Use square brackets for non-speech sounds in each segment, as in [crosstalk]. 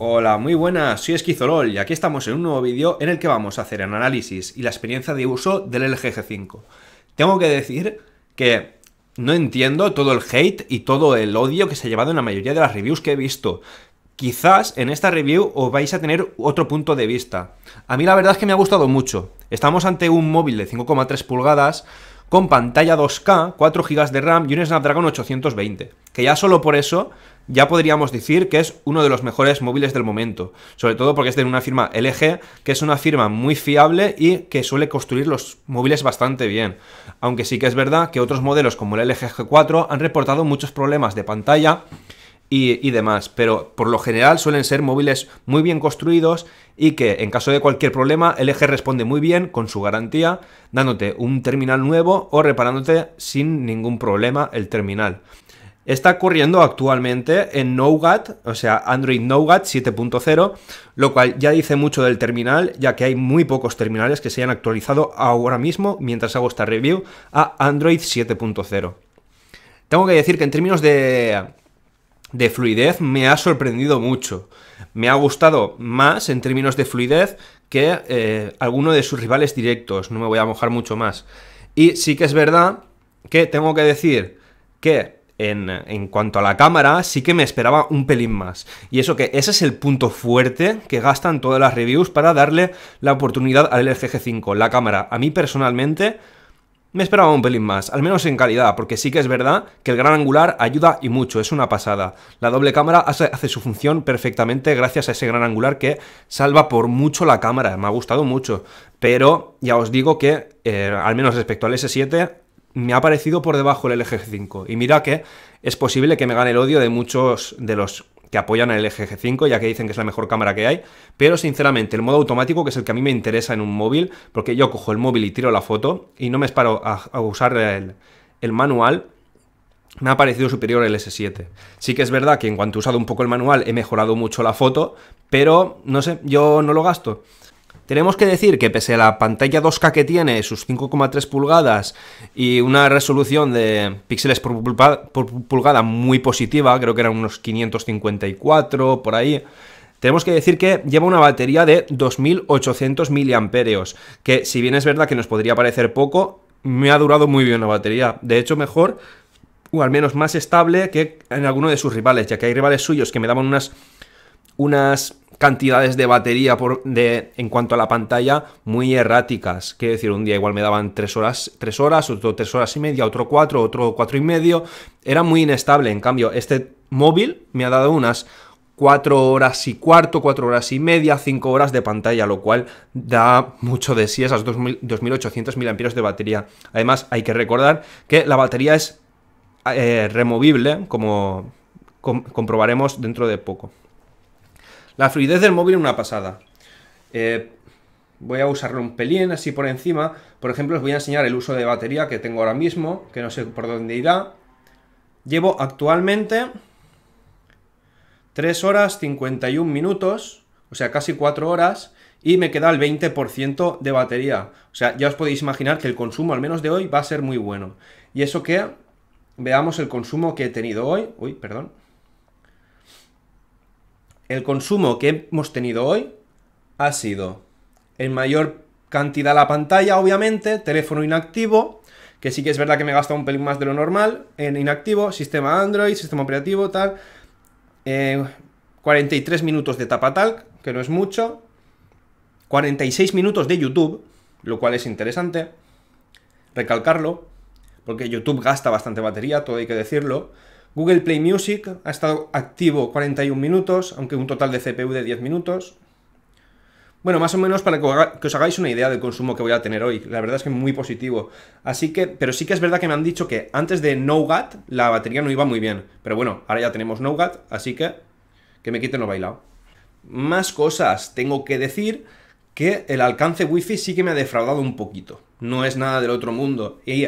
Hola, muy buenas, soy Esquizolol y aquí estamos en un nuevo vídeo en el que vamos a hacer el análisis y la experiencia de uso del LG G5. Tengo que decir que no entiendo todo el hate y todo el odio que se ha llevado en la mayoría de las reviews que he visto. Quizás en esta review os vais a tener otro punto de vista. A mí la verdad es que me ha gustado mucho. Estamos ante un móvil de 5,3 pulgadas con pantalla 2K, 4 GB de RAM y un Snapdragon 820, que ya solo por eso ya podríamos decir que es uno de los mejores móviles del momento, sobre todo porque es de una firma LG, que es una firma muy fiable y que suele construir los móviles bastante bien. Aunque sí que es verdad que otros modelos como el LG G4 han reportado muchos problemas de pantalla y, demás, pero por lo general suelen ser móviles muy bien construidos y que en caso de cualquier problema LG responde muy bien con su garantía, dándote un terminal nuevo o reparándote sin ningún problema el terminal está corriendo actualmente en Nougat, o sea, Android Nougat 7.0, lo cual ya dice mucho del terminal, ya que hay muy pocos terminales que se hayan actualizado ahora mismo, mientras hago esta review, a Android 7.0. Tengo que decir que en términos de, fluidez me ha sorprendido mucho. Me ha gustado más en términos de fluidez que eh, alguno de sus rivales directos, no me voy a mojar mucho más. Y sí que es verdad que tengo que decir que en, cuanto a la cámara, sí que me esperaba un pelín más. Y eso que ese es el punto fuerte que gastan todas las reviews para darle la oportunidad al LG 5 la cámara. A mí personalmente me esperaba un pelín más, al menos en calidad, porque sí que es verdad que el gran angular ayuda y mucho, es una pasada. La doble cámara hace, su función perfectamente gracias a ese gran angular que salva por mucho la cámara, me ha gustado mucho. Pero ya os digo que, eh, al menos respecto al S7, me ha parecido por debajo el LG5. Y mira que es posible que me gane el odio de muchos de los que apoyan el LG5, ya que dicen que es la mejor cámara que hay, pero sinceramente el modo automático, que es el que a mí me interesa en un móvil, porque yo cojo el móvil y tiro la foto y no me esparo a, usar el, el manual, me ha parecido superior el S7. Sí que es verdad que en cuanto he usado un poco el manual he mejorado mucho la foto, pero no sé, yo no lo gasto. Tenemos que decir que pese a la pantalla 2K que tiene, sus 5,3 pulgadas y una resolución de píxeles por pulgada muy positiva, creo que eran unos 554 por ahí, tenemos que decir que lleva una batería de 2800 mAh, que si bien es verdad que nos podría parecer poco, me ha durado muy bien la batería. De hecho, mejor o al menos más estable que en alguno de sus rivales, ya que hay rivales suyos que me daban unas unas cantidades de batería de, en cuanto a la pantalla muy erráticas. Quiero decir, un día igual me daban 3 horas, 3 horas, 3 horas y media, otro 4, otro 4 y medio. Era muy inestable. En cambio, este móvil me ha dado unas 4 horas y cuarto, 4 horas y media, 5 horas de pantalla, lo cual da mucho de sí esas 2800 mAh de batería. Además, hay que recordar que la batería es eh, removible, como comprobaremos dentro de poco. La fluidez del móvil es una pasada. Eh, voy a usarlo un pelín así por encima. Por ejemplo, os voy a enseñar el uso de batería que tengo ahora mismo, que no sé por dónde irá. Llevo actualmente 3 horas 51 minutos, o sea, casi 4 horas, y me queda el 20% de batería. O sea, ya os podéis imaginar que el consumo, al menos de hoy, va a ser muy bueno. Y eso que veamos el consumo que he tenido hoy. Uy, perdón el consumo que hemos tenido hoy ha sido en mayor cantidad la pantalla, obviamente, teléfono inactivo, que sí que es verdad que me gasta un pelín más de lo normal, en inactivo, sistema Android, sistema operativo, tal, 43 eh, minutos de tapatal, que no es mucho, 46 minutos de YouTube, lo cual es interesante recalcarlo, porque YouTube gasta bastante batería, todo hay que decirlo, Google Play Music ha estado activo 41 minutos, aunque un total de CPU de 10 minutos. Bueno, más o menos para que os hagáis una idea del consumo que voy a tener hoy. La verdad es que muy positivo. Así que, pero sí que es verdad que me han dicho que antes de NoGat la batería no iba muy bien. Pero bueno, ahora ya tenemos NoGat, así que que me quiten lo bailado. Más cosas. Tengo que decir que el alcance Wi-Fi sí que me ha defraudado un poquito. No es nada del otro mundo. Y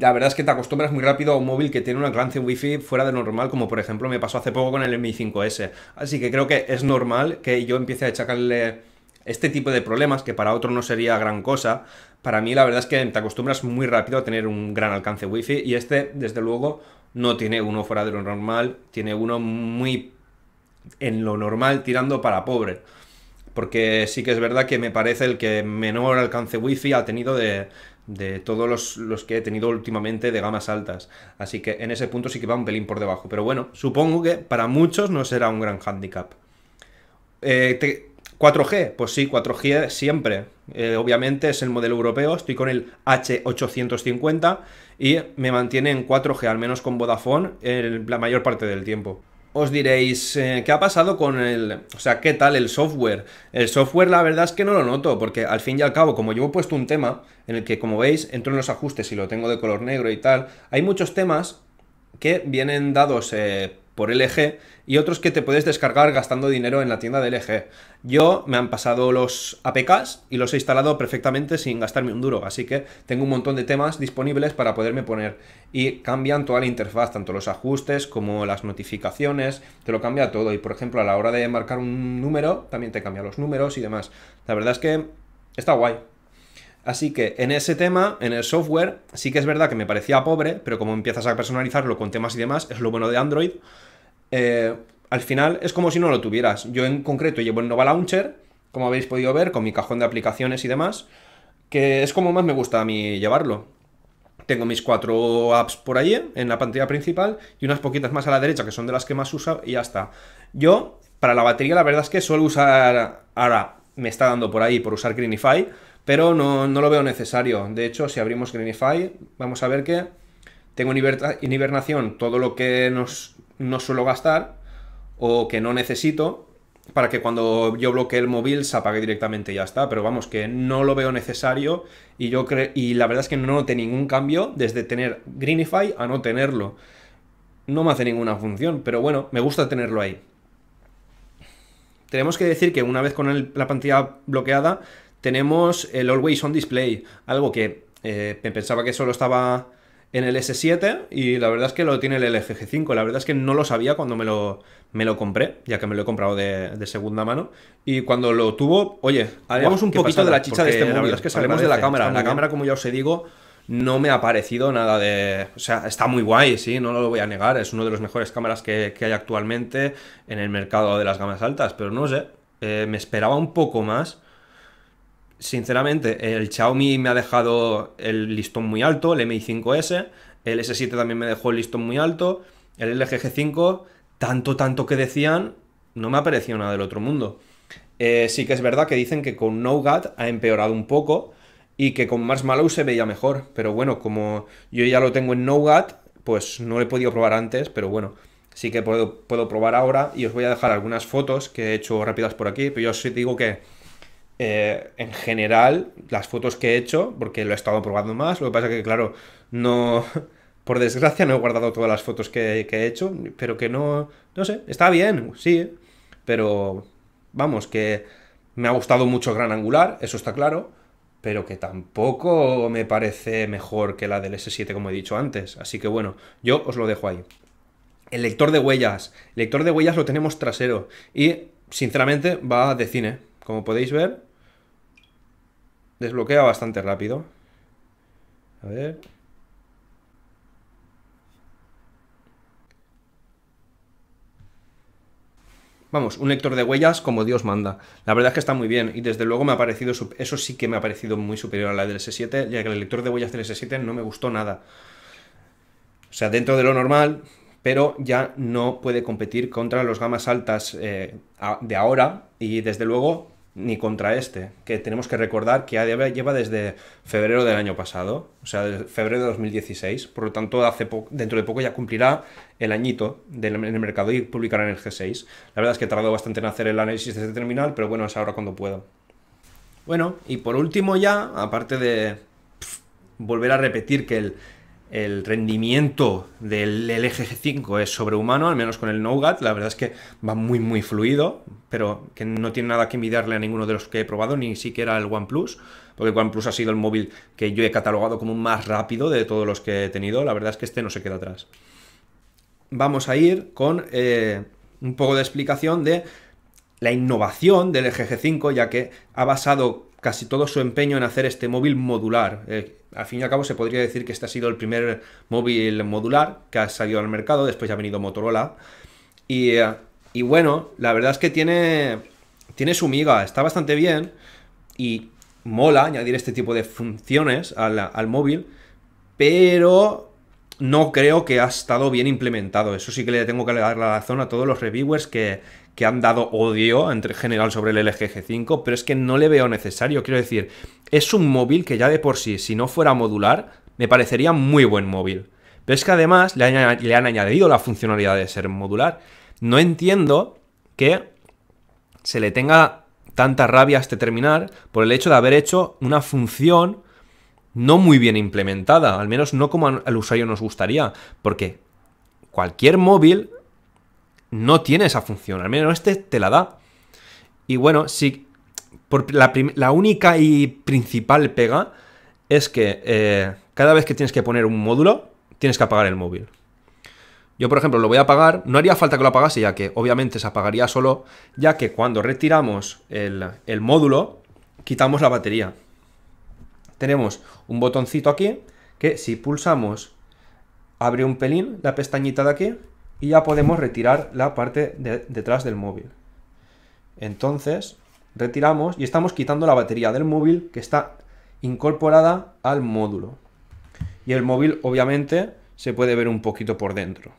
la verdad es que te acostumbras muy rápido a un móvil que tiene una alcance wifi fuera de lo normal, como por ejemplo me pasó hace poco con el Mi 5S. Así que creo que es normal que yo empiece a echarle este tipo de problemas, que para otro no sería gran cosa. Para mí la verdad es que te acostumbras muy rápido a tener un gran alcance wifi y este, desde luego, no tiene uno fuera de lo normal, tiene uno muy en lo normal tirando para pobre. Porque sí que es verdad que me parece el que menor alcance wifi ha tenido de, de todos los, que he tenido últimamente de gamas altas. Así que en ese punto sí que va un pelín por debajo. Pero bueno, supongo que para muchos no será un gran handicap. 4G, eh, pues sí, 4G siempre. Eh, obviamente es el modelo europeo, estoy con el H850 y me mantiene en 4G, al menos con Vodafone, la mayor parte del tiempo os diréis, eh, ¿qué ha pasado con el... o sea, qué tal el software? El software la verdad es que no lo noto, porque al fin y al cabo, como yo he puesto un tema en el que, como veis, entro en los ajustes y lo tengo de color negro y tal, hay muchos temas que vienen dados eh, por LG y otros que te puedes descargar gastando dinero en la tienda de LG. Yo me han pasado los APKs y los he instalado perfectamente sin gastarme un duro, así que tengo un montón de temas disponibles para poderme poner y cambian toda la interfaz, tanto los ajustes como las notificaciones, te lo cambia todo y por ejemplo a la hora de marcar un número también te cambia los números y demás. La verdad es que está guay. Así que en ese tema, en el software, sí que es verdad que me parecía pobre, pero como empiezas a personalizarlo con temas y demás, es lo bueno de Android, eh, al final es como si no lo tuvieras. Yo en concreto llevo el Nova Launcher, como habéis podido ver, con mi cajón de aplicaciones y demás, que es como más me gusta a mí llevarlo. Tengo mis cuatro apps por allí, en la pantalla principal, y unas poquitas más a la derecha, que son de las que más uso, y ya está. Yo, para la batería, la verdad es que suelo usar... Ahora, me está dando por ahí por usar Greenify, pero no, lo veo necesario. De hecho, si abrimos Greenify, vamos a ver que tengo en hibernación todo lo que no suelo gastar o que no necesito para que cuando yo bloquee el móvil se apague directamente y ya está. Pero vamos, que no lo veo necesario y, yo y la verdad es que no noté ningún cambio desde tener Greenify a no tenerlo. No me hace ninguna función, pero bueno, me gusta tenerlo ahí. Tenemos que decir que una vez con la pantalla bloqueada, tenemos el Always On Display, algo que eh, pensaba que solo estaba en el S7 y la verdad es que lo tiene el LG G5. La verdad es que no lo sabía cuando me lo, me lo compré, ya que me lo he comprado de, segunda mano. Y cuando lo tuvo, oye, hablemos un poquito de la chicha de este móvil. La es que salimos de la cámara. La cámara, como ya os he digo, no me ha parecido nada de... O sea, está muy guay, sí, no lo voy a negar. Es uno de los mejores cámaras que, hay actualmente en el mercado de las gamas altas, pero no sé, eh, me esperaba un poco más sinceramente, el Xiaomi me ha dejado el listón muy alto, el Mi 5S, el S7 también me dejó el listón muy alto, el LG 5 tanto, tanto que decían, no me ha parecido nada del otro mundo. Eh, sí que es verdad que dicen que con NoGat ha empeorado un poco y que con Marshmallow se veía mejor, pero bueno, como yo ya lo tengo en NoGat, pues no lo he podido probar antes, pero bueno, sí que puedo, puedo probar ahora y os voy a dejar algunas fotos que he hecho rápidas por aquí, pero yo os digo que eh, en general, las fotos que he hecho, porque lo he estado probando más, lo que pasa que, claro, no. [laughs] Por desgracia, no he guardado todas las fotos que, que he hecho, pero que no. No sé, está bien, sí, pero. Vamos, que me ha gustado mucho Gran Angular, eso está claro, pero que tampoco me parece mejor que la del S7, como he dicho antes. Así que bueno, yo os lo dejo ahí. El lector de huellas. El lector de huellas lo tenemos trasero y, sinceramente, va de cine. Como podéis ver, desbloquea bastante rápido. A ver. Vamos, un lector de huellas como Dios manda. La verdad es que está muy bien y desde luego me ha parecido, eso sí que me ha parecido muy superior a la del S7, ya que el lector de huellas del S7 no me gustó nada. O sea, dentro de lo normal, pero ya no puede competir contra los gamas altas eh, de ahora y desde luego ni contra este, que tenemos que recordar que lleva desde febrero del año pasado, o sea, febrero de 2016, por lo tanto, hace dentro de poco ya cumplirá el añito del en el mercado y publicará en el G6. La verdad es que he tardado bastante en hacer el análisis de este terminal, pero bueno, es ahora cuando puedo. Bueno, y por último ya, aparte de volver a repetir que el el rendimiento del g 5 es sobrehumano, al menos con el Nougat. La verdad es que va muy, muy fluido, pero que no tiene nada que envidiarle a ninguno de los que he probado, ni siquiera el OnePlus, porque el OnePlus ha sido el móvil que yo he catalogado como más rápido de todos los que he tenido. La verdad es que este no se queda atrás. Vamos a ir con eh, un poco de explicación de la innovación del g 5 ya que ha basado casi todo su empeño en hacer este móvil modular. Eh, al fin y al cabo se podría decir que este ha sido el primer móvil modular que ha salido al mercado, después ya ha venido Motorola. Eh, y, bueno, la verdad es que tiene, tiene su miga, está bastante bien y mola añadir este tipo de funciones al, al móvil, pero no creo que ha estado bien implementado. Eso sí que le tengo que dar la razón a todos los reviewers que que han dado odio entre general sobre el LG G5, pero es que no le veo necesario. Quiero decir, es un móvil que ya de por sí, si no fuera modular, me parecería muy buen móvil. Pero es que además le han, añadido la funcionalidad de ser modular. No entiendo que se le tenga tanta rabia a este terminal por el hecho de haber hecho una función no muy bien implementada, al menos no como al usuario nos gustaría, porque cualquier móvil no tiene esa función, al menos este te la da. Y bueno, sí, la, única y principal pega es que eh, cada vez que tienes que poner un módulo, tienes que apagar el móvil. Yo, por ejemplo, lo voy a apagar, no haría falta que lo apagase, ya que obviamente se apagaría solo, ya que cuando retiramos el, el módulo, quitamos la batería. Tenemos un botoncito aquí, que si pulsamos, abre un pelín la pestañita de aquí, y ya podemos retirar la parte de, detrás del móvil. Entonces, retiramos y estamos quitando la batería del móvil que está incorporada al módulo. Y el móvil obviamente se puede ver un poquito por dentro.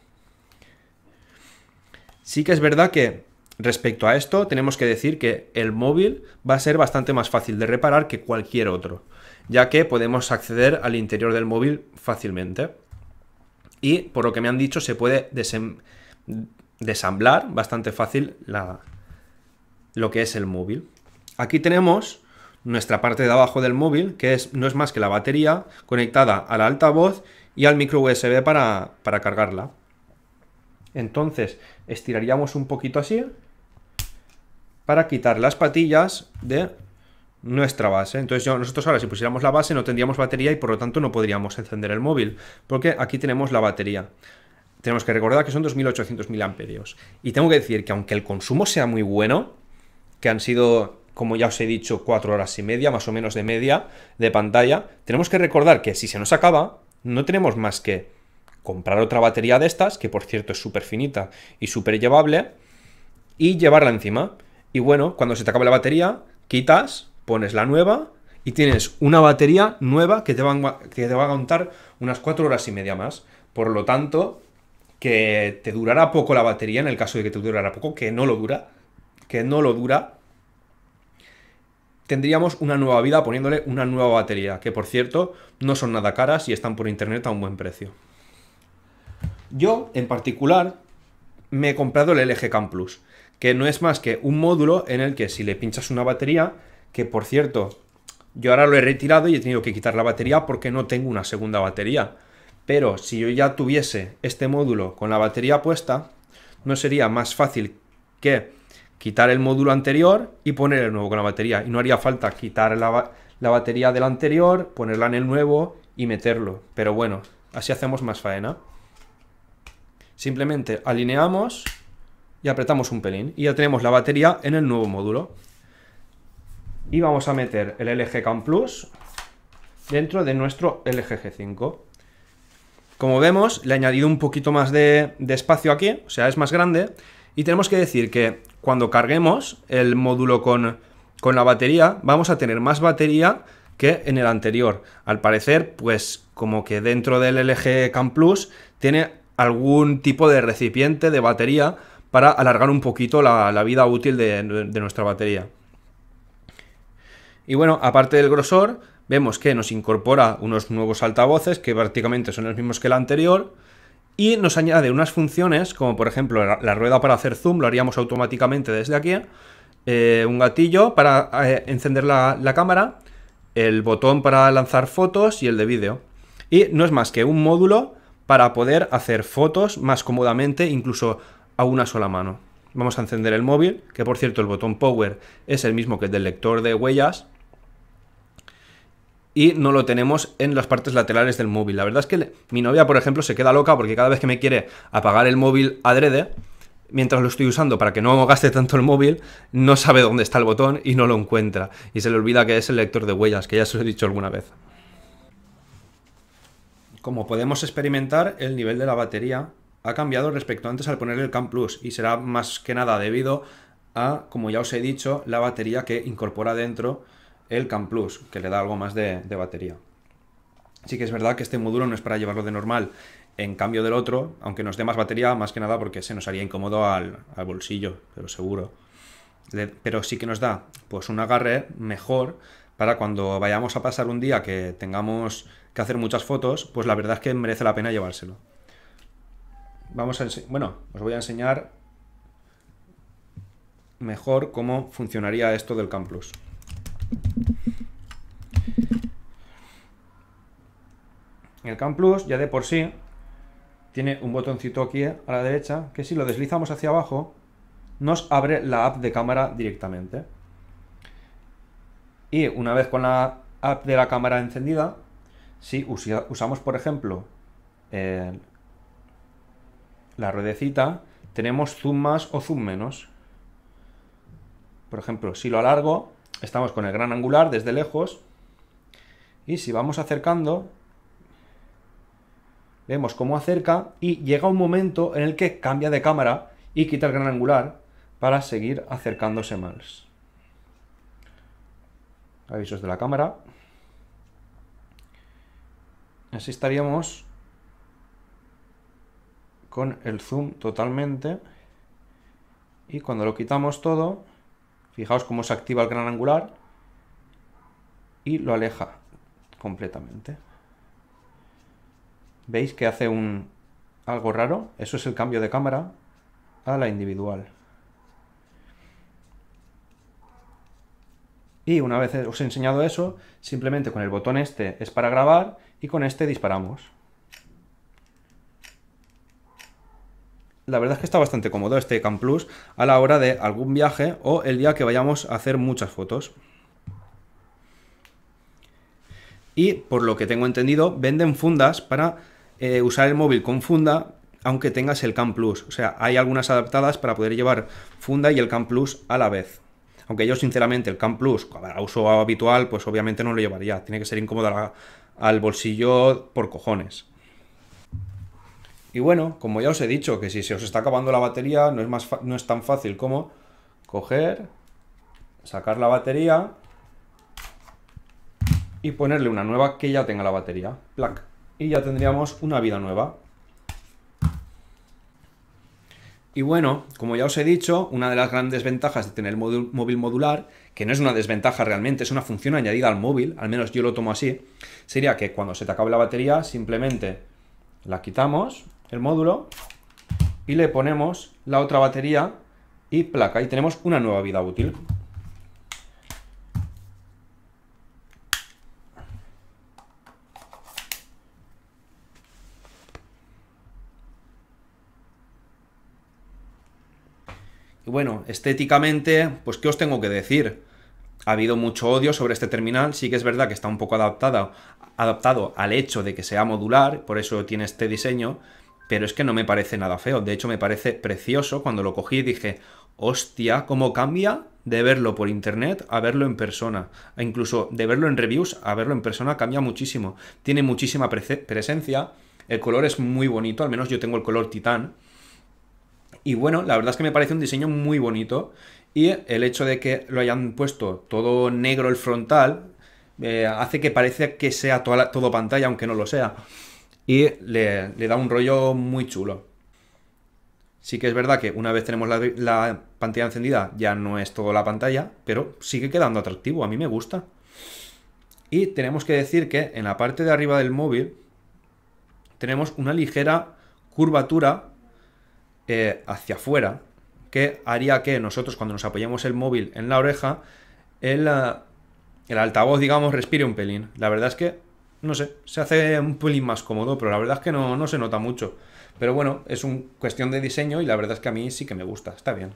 Sí que es verdad que respecto a esto tenemos que decir que el móvil va a ser bastante más fácil de reparar que cualquier otro, ya que podemos acceder al interior del móvil fácilmente y por lo que me han dicho se puede desamblar bastante fácil la, lo que es el móvil. Aquí tenemos nuestra parte de abajo del móvil, que es, no es más que la batería conectada al altavoz y al micro USB para cargarla. Entonces estiraríamos un poquito así para quitar las patillas de nuestra base. Entonces yo, nosotros ahora si pusiéramos la base no tendríamos batería y por lo tanto no podríamos encender el móvil, porque aquí tenemos la batería. Tenemos que recordar que son 2.800 mil amperios. Y tengo que decir que aunque el consumo sea muy bueno, que han sido, como ya os he dicho, 4 horas y media, más o menos de media, de pantalla, tenemos que recordar que si se nos acaba, no tenemos más que comprar otra batería de estas, que por cierto es súper finita y súper llevable, y llevarla encima. Y bueno, cuando se te acaba la batería, quitas pones la nueva y tienes una batería nueva que te, va, que te va a aguantar unas 4 horas y media más. Por lo tanto, que te durará poco la batería, en el caso de que te durara poco, que no lo dura, que no lo dura, tendríamos una nueva vida poniéndole una nueva batería, que por cierto no son nada caras y están por internet a un buen precio. Yo, en particular, me he comprado el LG Cam Plus, que no es más que un módulo en el que si le pinchas una batería, que por cierto, yo ahora lo he retirado y he tenido que quitar la batería porque no tengo una segunda batería. Pero si yo ya tuviese este módulo con la batería puesta, no sería más fácil que quitar el módulo anterior y poner el nuevo con la batería. Y no haría falta quitar la, batería del anterior, ponerla en el nuevo y meterlo. Pero bueno, así hacemos más faena. Simplemente alineamos y apretamos un pelín y ya tenemos la batería en el nuevo módulo y vamos a meter el LG Cam Plus dentro de nuestro LG G5. Como vemos, le he añadido un poquito más de, espacio aquí, o sea, es más grande. Y tenemos que decir que cuando carguemos el módulo con, con la batería, vamos a tener más batería que en el anterior. Al parecer, pues como que dentro del LG Cam Plus tiene algún tipo de recipiente de batería para alargar un poquito la, vida útil de nuestra batería. Y bueno, aparte del grosor, vemos que nos incorpora unos nuevos altavoces que prácticamente son los mismos que el anterior y nos añade unas funciones como por ejemplo la, rueda para hacer zoom, lo haríamos automáticamente desde aquí, eh, un gatillo para eh, encender la, la cámara, el botón para lanzar fotos y el de vídeo. Y no es más que un módulo para poder hacer fotos más cómodamente, incluso a una sola mano. Vamos a encender el móvil, que por cierto el botón Power es el mismo que el del lector de huellas, y no lo tenemos en las partes laterales del móvil. La verdad es que mi novia, por ejemplo, se queda loca porque cada vez que me quiere apagar el móvil adrede, mientras lo estoy usando para que no gaste tanto el móvil, no sabe dónde está el botón y no lo encuentra. Y se le olvida que es el lector de huellas, que ya os he dicho alguna vez. Como podemos experimentar, el nivel de la batería ha cambiado respecto antes al poner el Cam Plus y será más que nada debido a, como ya os he dicho, la batería que incorpora dentro el Cam Plus, que le da algo más de, batería. Sí que es verdad que este módulo no es para llevarlo de normal en cambio del otro, aunque nos dé más batería, más que nada porque se nos haría incómodo al, bolsillo, pero seguro. pero sí que nos da pues un agarre mejor para cuando vayamos a pasar un día que tengamos que hacer muchas fotos, pues la verdad es que merece la pena llevárselo. Vamos a bueno, os voy a enseñar mejor cómo funcionaría esto del Plus el Cam Plus ya de por sí tiene un botoncito aquí a la derecha que si lo deslizamos hacia abajo nos abre la app de cámara directamente. Y una vez con la app de la cámara encendida, si usamos por ejemplo la ruedecita, tenemos zoom más o zoom menos. Por ejemplo, si lo alargo, Estamos con el gran angular desde lejos. Y si vamos acercando, vemos cómo acerca y llega un momento en el que cambia de cámara y quita el gran angular para seguir acercándose más. Avisos de la cámara. Así estaríamos con el zoom totalmente. Y cuando lo quitamos todo, Fijaos cómo se activa el gran angular y lo aleja completamente. ¿Veis que hace un algo raro? Eso es el cambio de cámara a la individual. Y una vez os he enseñado eso, simplemente con el botón este es para grabar y con este disparamos. la verdad es que está bastante cómodo este Cam Plus a la hora de algún viaje o el día que vayamos a hacer muchas fotos. Y por lo que tengo entendido, venden fundas para eh, usar el móvil con funda aunque tengas el Cam Plus. O sea, hay algunas adaptadas para poder llevar funda y el Cam Plus a la vez. Aunque yo sinceramente el Cam Plus, a uso habitual, pues obviamente no lo llevaría. Tiene que ser incómodo al bolsillo por cojones. Y bueno, como ya os he dicho, que si se os está acabando la batería, no es, más no es tan fácil como coger, sacar la batería y ponerle una nueva que ya tenga la batería. Y ya tendríamos una vida nueva. Y bueno, como ya os he dicho, una de las grandes ventajas de tener móvil modular, que no es una desventaja realmente, es una función añadida al móvil, al menos yo lo tomo así, sería que cuando se te acabe la batería simplemente la quitamos el módulo y le ponemos la otra batería y placa. Y tenemos una nueva vida útil. Y bueno, estéticamente, pues ¿qué os tengo que decir? Ha habido mucho odio sobre este terminal, sí que es verdad que está un poco adaptado al hecho de que sea modular, por eso tiene este diseño, pero es que no me parece nada feo. De hecho, me parece precioso. Cuando lo cogí dije, hostia, cómo cambia de verlo por internet a verlo en persona. E incluso de verlo en reviews a verlo en persona cambia muchísimo. Tiene muchísima presencia. El color es muy bonito, al menos yo tengo el color titán. Y bueno, la verdad es que me parece un diseño muy bonito. Y el hecho de que lo hayan puesto todo negro el frontal eh, hace que parezca que sea toda todo pantalla, aunque no lo sea y le, da un rollo muy chulo. Sí que es verdad que una vez tenemos la, pantalla encendida ya no es toda la pantalla, pero sigue quedando atractivo, a mí me gusta. Y tenemos que decir que en la parte de arriba del móvil tenemos una ligera curvatura eh, hacia afuera que haría que nosotros cuando nos apoyemos el móvil en la oreja, el, eh, el altavoz, digamos, respire un pelín. La verdad es que no sé, se hace un pelín más cómodo, pero la verdad es que no, no se nota mucho. Pero bueno, es una cuestión de diseño y la verdad es que a mí sí que me gusta, está bien.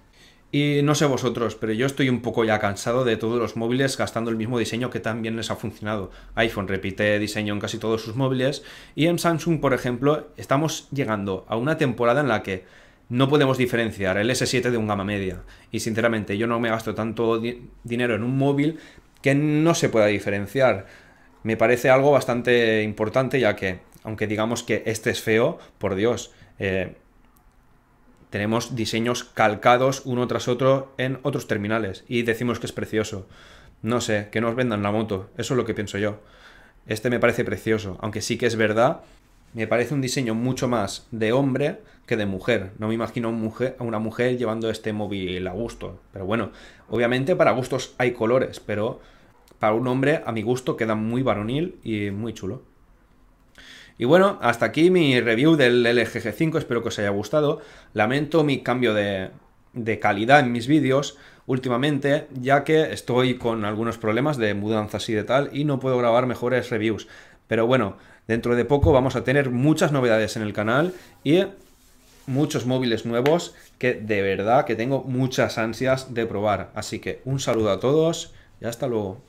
Y no sé vosotros, pero yo estoy un poco ya cansado de todos los móviles gastando el mismo diseño que tan bien les ha funcionado. iPhone repite diseño en casi todos sus móviles y en Samsung, por ejemplo, estamos llegando a una temporada en la que no podemos diferenciar el S7 de un gama media. Y sinceramente, yo no me gasto tanto dinero en un móvil que no se pueda diferenciar me parece algo bastante importante, ya que, aunque digamos que este es feo, por Dios, eh, tenemos diseños calcados uno tras otro en otros terminales y decimos que es precioso. No sé, que nos vendan la moto, eso es lo que pienso yo. Este me parece precioso, aunque sí que es verdad, me parece un diseño mucho más de hombre que de mujer. No me imagino a una mujer llevando este móvil a gusto. Pero bueno, obviamente para gustos hay colores, pero para un hombre, a mi gusto, queda muy varonil y muy chulo. Y bueno, hasta aquí mi review del LGG 5, espero que os haya gustado. Lamento mi cambio de, de calidad en mis vídeos últimamente, ya que estoy con algunos problemas de mudanzas y de tal, y no puedo grabar mejores reviews. Pero bueno, dentro de poco vamos a tener muchas novedades en el canal y muchos móviles nuevos que de verdad que tengo muchas ansias de probar. Así que un saludo a todos y hasta luego.